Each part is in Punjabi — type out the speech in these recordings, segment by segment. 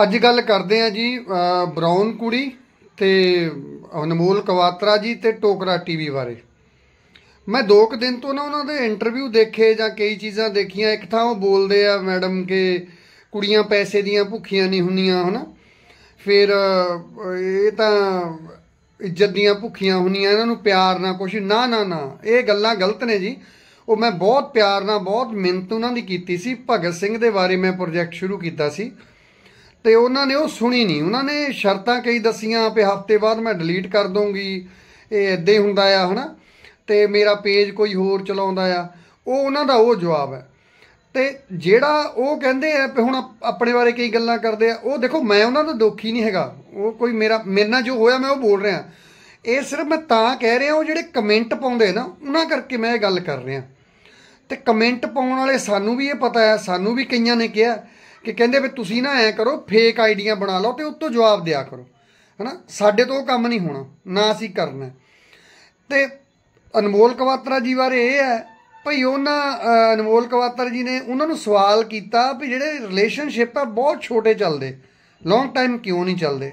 ਅੱਜ ਗੱਲ ਕਰਦੇ ਆ ਜੀ ਬ੍ਰਾਊਨ ਕੁੜੀ ਤੇ ਅਨਮੋਲ ਕਵਾਤਰਾ ਜੀ ਤੇ ਟੋਕਰਾ ਟੀਵੀ ਬਾਰੇ ਮੈਂ ਦੋ ਕੁ ਦਿਨ ਤੋਂ ਨਾ ਉਹਨਾਂ ਦੇ ਇੰਟਰਵਿਊ ਦੇਖੇ ਜਾਂ ਕਈ ਚੀਜ਼ਾਂ ਦੇਖੀਆਂ ਇੱਕ ਥਾਂ ਉਹ ਬੋਲਦੇ ਆ ਮੈਡਮ ਕਿ ਕੁੜੀਆਂ ਪੈਸੇ ਦੀਆਂ ਭੁੱਖੀਆਂ ਨਹੀਂ ਹੁੰਦੀਆਂ ਹਨਾ ਫਿਰ ਇਹ ਤਾਂ ਇੱਜ਼ਤ ਦੀਆਂ ਭੁੱਖੀਆਂ ਹੁੰਦੀਆਂ ਇਹਨਾਂ ਨੂੰ ਪਿਆਰ ਨਾ ਕੁਝ ਨਾ ਨਾ ਨਾ ਇਹ ਗੱਲਾਂ ਗਲਤ ਨੇ ਜੀ ਉਹ ਮੈਂ ਬਹੁਤ ਪਿਆਰ ਨਾਲ ਬਹੁਤ ਮਿੰਤ ਉਹਨਾਂ ਦੀ ਕੀਤੀ ਸੀ ਭਗਤ ਸਿੰਘ ਦੇ ਬਾਰੇ ਮੈਂ ਪ੍ਰੋਜੈਕਟ ਸ਼ੁਰੂ ਕੀਤਾ ਸੀ ਤੇ ਉਹਨਾਂ ਨੇ ਉਹ ਸੁਣੀ ਨਹੀਂ ਉਹਨਾਂ ਨੇ ਸ਼ਰਤਾਂ ਕਈ ਦੱਸੀਆਂ ਵੀ ਹਫਤੇ ਬਾਅਦ ਮੈਂ ਡਿਲੀਟ ਕਰ ਦੂੰਗੀ ਇਹ ਇਦਾਂ ਹੁੰਦਾ ਆ ਹਨਾ ਤੇ ਮੇਰਾ ਪੇਜ ਕੋਈ ਹੋਰ ਚਲਾਉਂਦਾ ਆ ਉਹ ਉਹਨਾਂ ਦਾ ਉਹ ਜਵਾਬ ਹੈ ਤੇ ਜਿਹੜਾ ਉਹ ਕਹਿੰਦੇ ਆ ਹੁਣ ਆਪਣੇ ਬਾਰੇ ਕਈ ਗੱਲਾਂ ਕਰਦੇ ਆ ਉਹ ਦੇਖੋ ਮੈਂ ਉਹਨਾਂ ਦਾ ਦੋਖੀ ਨਹੀਂ ਹੈਗਾ ਉਹ ਕੋਈ ਮੇਰਾ ਮੇਰੇ ਨਾਲ ਜੋ ਹੋਇਆ ਮੈਂ ਉਹ ਬੋਲ ਰਿਹਾ ਇਹ ਸਿਰਫ ਮੈਂ ਤਾਂ ਕਹਿ ਰਿਹਾ ਉਹ ਜਿਹੜੇ ਕਮੈਂਟ ਪਾਉਂਦੇ ਨਾ ਉਹਨਾਂ ਕਰਕੇ ਮੈਂ ਇਹ ਗੱਲ ਕਰ ਰਿਹਾ ਤੇ ਕਮੈਂਟ ਪਾਉਣ ਵਾਲੇ ਸਾਨੂੰ ਵੀ ਇਹ ਪਤਾ ਹੈ ਸਾਨੂੰ ਵੀ ਕਈਆਂ ਨੇ ਕਿਹਾ ਕਿ ਕਹਿੰਦੇ ਵੀ ਤੁਸੀਂ ਨਾ ਐ ਕਰੋ ਫੇਕ ਆਈਡੀਆਂ ਬਣਾ ਲਓ ਤੇ ਉੱਤੋਂ ਜਵਾਬ ਦਿਆ ਕਰੋ ਹਨਾ ਸਾਡੇ ਤੋਂ ਉਹ ਕੰਮ ਨਹੀਂ ਹੋਣਾ ਨਾ ਅਸੀਂ ਕਰਨਾ ਤੇ ਅਨਮੋਲ ਕਵਾਤਰਾ ਜੀ ਬਾਰੇ ਇਹ ਹੈ ਭਈ ਉਹਨਾਂ ਅਨਮੋਲ ਕਵਾਤਰ ਜੀ ਨੇ ਉਹਨਾਂ ਨੂੰ ਸਵਾਲ ਕੀਤਾ ਵੀ ਜਿਹੜੇ ਰਿਲੇਸ਼ਨਸ਼ਿਪ ਆ ਬਹੁਤ ਛੋਟੇ ਚੱਲਦੇ ਲੌਂਗ ਟਾਈਮ ਕਿਉਂ ਨਹੀਂ ਚੱਲਦੇ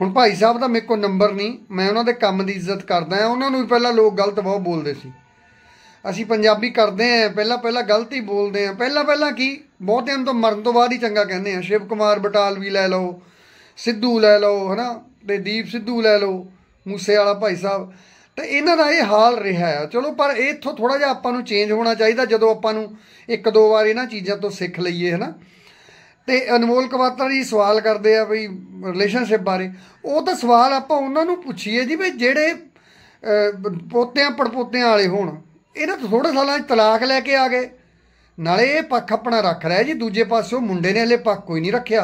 ਹੁਣ ਭਾਈ ਸਾਹਿਬ ਦਾ ਮੇਰੇ ਕੋਲ ਨੰਬਰ ਨਹੀਂ ਮੈਂ ਉਹਨਾਂ ਦੇ ਕੰਮ ਦੀ ਇੱਜ਼ਤ ਕਰਦਾ ਹਾਂ ਉਹਨਾਂ ਨੂੰ ਵੀ ਪਹਿਲਾਂ ਲੋਕ ਗਲਤ ਬਹੁਤ ਬੋਲਦੇ ਸੀ ਅਸੀਂ ਪੰਜਾਬੀ ਕਰਦੇ ਆ ਪਹਿਲਾਂ ਪਹਿਲਾਂ ਗਲਤੀ ਬੋਲਦੇ ਆ ਪਹਿਲਾਂ ਪਹਿਲਾਂ ਕੀ ਬਹੁਤਿਆਂ ਤੋਂ ਮਰਨ ਤੋਂ ਬਾਅਦ ਹੀ ਚੰਗਾ ਕਹਿੰਦੇ ਆ ਸ਼ਿਵ ਕੁਮਾਰ ਬਟਾਲਵੀ ਲੈ ਲਓ ਸਿੱਧੂ ਲੈ ਲਓ ਹਨਾ ਤੇ ਦੀਪ ਸਿੱਧੂ ਲੈ ਲਓ ਮੂਸੇ ਵਾਲਾ ਭਾਈ ਸਾਹਿਬ ਤੇ ਇਹਨਾਂ ਦਾ ਇਹ ਹਾਲ ਰਿਹਾ ਹੈ ਚਲੋ ਪਰ ਇਥੋਂ ਥੋੜਾ ਜਿਹਾ ਆਪਾਂ ਨੂੰ ਚੇਂਜ ਹੋਣਾ ਚਾਹੀਦਾ ਜਦੋਂ ਆਪਾਂ ਨੂੰ ਇੱਕ ਦੋ ਵਾਰ ਇਹਨਾਂ ਚੀਜ਼ਾਂ ਤੋਂ ਸਿੱਖ ਲਈਏ ਹਨਾ ਤੇ ਅਨਮੋਲ ਕਵਾਤਰਾ ਜੀ ਸਵਾਲ ਕਰਦੇ ਆ ਵੀ ਰਿਲੇਸ਼ਨਸ਼ਿਪ ਬਾਰੇ ਉਹ ਤਾਂ ਸਵਾਲ ਆਪਾਂ ਉਹਨਾਂ ਨੂੰ ਪੁੱਛੀਏ ਜੀ ਵੀ ਜਿਹੜੇ ਪੋਤਿਆਂ ਪੜਪੋਤਿਆਂ ਵਾਲੇ ਹੋਣ ਇਹਨਾਂ ਤੋਂ ਥੋੜੇ ਸਾਲਾਂ 'ਚ ਤਲਾਕ ਲੈ ਕੇ ਆ ਗਏ ਨਾਲੇ ਇਹ ਪੱਖ ਆਪਣਾ ਰੱਖ ਰਿਹਾ ਜੀ ਦੂਜੇ ਪਾਸਿਓਂ ਮੁੰਡੇ ਨੇ ਹਲੇ ਪੱਖ ਕੋਈ ਨਹੀਂ ਰੱਖਿਆ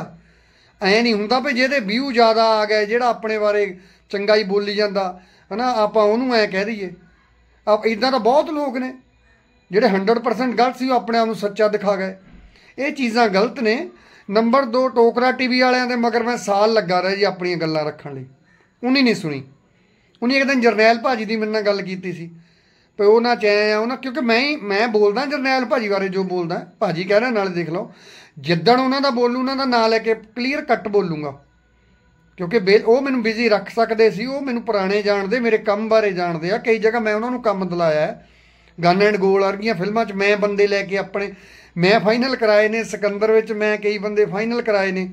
ਐ ਨਹੀਂ ਹੁੰਦਾ ਵੀ ਜਿਹਦੇ ਵਿਊ ਜ਼ਿਆਦਾ ਆ ਗਏ ਜਿਹੜਾ ਆਪਣੇ ਬਾਰੇ ਚੰਗਾ ਹੀ ਬੋਲੀ ਜਾਂਦਾ ਹਨਾ ਆਪਾਂ ਉਹਨੂੰ ਐ ਕਹਿ ਦਈਏ ਆ ਇਦਾਂ ਤਾਂ ਬਹੁਤ ਲੋਕ ਨੇ ਜਿਹੜੇ 100% ਗਲਤ ਸੀ ਉਹ ਆਪਣੇ ਆਪ ਨੂੰ ਸੱਚਾ ਦਿਖਾ ਗਏ ਇਹ ਚੀਜ਼ਾਂ ਗਲਤ ਨੇ ਨੰਬਰ 2 ਟੋਕਰਾ ਟੀਵੀ ਵਾਲਿਆਂ ਦੇ ਮਗਰ ਮੈਂ ਸਾਲ ਲੱਗਾ ਰਿਹਾ ਜੀ ਆਪਣੀਆਂ ਗੱਲਾਂ ਰੱਖਣ ਲਈ ਉਹਨੇ ਨਹੀਂ ਸੁਣੀ ਉਹਨੇ ਇੱਕ ਦਿਨ ਜਰਨੈਲ ਭਾਜੀ ਦੀ ਮੇਰੇ ਨਾਲ ਗੱਲ ਕੀਤੀ ਸੀ ਉਹ ਨਾ ਚਾਹੇ ਆ ਉਹਨਾਂ ਕਿਉਂਕਿ ਮੈਂ ਹੀ ਮੈਂ ਬੋਲਦਾ ਜਰਨੈਲ ਭਾਜੀ ਬਾਰੇ ਜੋ ਬੋਲਦਾ ਭਾਜੀ ਕਹਿ ਰਿਹਾ ਨਾਲ ਦੇਖ ਲਓ ਜਿੱਦਣ ਉਹਨਾਂ ਦਾ ਬੋਲੂ ਉਹਨਾਂ ਦਾ ਨਾਂ ਲੈ ਕੇ ਕਲੀਅਰ ਕੱਟ ਬੋਲੂਗਾ ਕਿਉਂਕਿ ਉਹ ਮੈਨੂੰ ਬਿਜ਼ੀ ਰੱਖ ਸਕਦੇ ਸੀ ਉਹ ਮੈਨੂੰ ਪੁਰਾਣੇ ਜਾਣਦੇ ਮੇਰੇ ਕੰਮ ਬਾਰੇ ਜਾਣਦੇ ਆ ਕਈ ਜਗ੍ਹਾ ਮੈਂ ਉਹਨਾਂ ਨੂੰ ਕੰਮ ਦਿਲਾਇਆ ਗਨ ਐਂਡ ਗੋਲ ਵਰਗੀਆਂ ਫਿਲਮਾਂ 'ਚ ਮੈਂ ਬੰਦੇ ਲੈ ਕੇ ਆਪਣੇ ਮੈਂ ਫਾਈਨਲ ਕਰਾਏ ਨੇ ਸਿਕੰਦਰ ਵਿੱਚ ਮੈਂ ਕਈ ਬੰਦੇ ਫਾਈਨਲ ਕਰਾਏ ਨੇ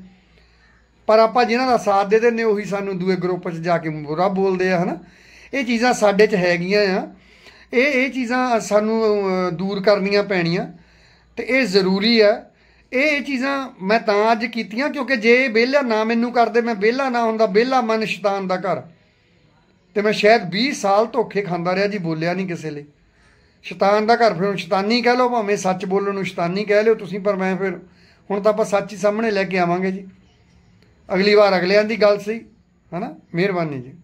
ਪਰ ਆਪਾਂ ਜਿਨ੍ਹਾਂ ਦਾ ਸਾਥ ਦੇ ਦਿੰਨੇ ਉਹੀ ਸਾਨੂੰ ਦੂਏ ਗਰੁੱਪ 'ਚ ਜਾ ਕੇ ਬੁਰਾ ਬੋਲਦੇ ਆ ਹਨਾ ਇਹ ਚੀਜ਼ਾਂ ਸਾਡੇ 'ਚ ਹੈਗੀਆਂ ਆ ਇਹ ਇਹ ਚੀਜ਼ਾਂ ਸਾਨੂੰ ਦੂਰ ਕਰਨੀਆਂ ਪੈਣੀਆਂ ਤੇ ਇਹ ਜ਼ਰੂਰੀ ਹੈ ਇਹ ਇਹ ਚੀਜ਼ਾਂ ਮੈਂ ਤਾਂ ਅੱਜ ਕੀਤੀਆਂ ਕਿਉਂਕਿ ਜੇ ਬੇਲਾ ਨਾ ਮੈਨੂੰ ਕਰਦੇ ਮੈਂ ਬੇਲਾ ਨਾ ਹੁੰਦਾ ਬੇਲਾ ਮਨ ਸ਼ੈਤਾਨ ਦਾ ਘਰ ਤੇ ਮੈਂ ਸ਼ਾਇਦ 20 ਸਾਲ ਧੋਖੇ ਖਾਂਦਾ ਰਿਹਾ ਜੀ ਬੋਲਿਆ ਨਹੀਂ ਕਿਸੇ ਲਈ ਸ਼ੈਤਾਨ ਦਾ ਘਰ ਫਿਰ ਹੁਣ ਸ਼ੈਤਾਨੀ ਕਹਿ ਲਓ ਭਾਵੇਂ ਸੱਚ ਬੋਲਣ ਨੂੰ ਸ਼ੈਤਾਨੀ ਕਹਿ ਲਿਓ ਤੁਸੀਂ ਪਰ ਮੈਂ ਫਿਰ ਹੁਣ ਤਾਂ ਆਪਾਂ ਸੱਚ ਹੀ ਸਾਹਮਣੇ ਲੈ ਕੇ ਆਵਾਂਗੇ ਜੀ ਅਗਲੀ ਵਾਰ ਅਗਲਿਆਂ ਦੀ ਗੱਲ ਸੀ ਹਨਾ ਮਿਹਰਬਾਨੀ ਜੀ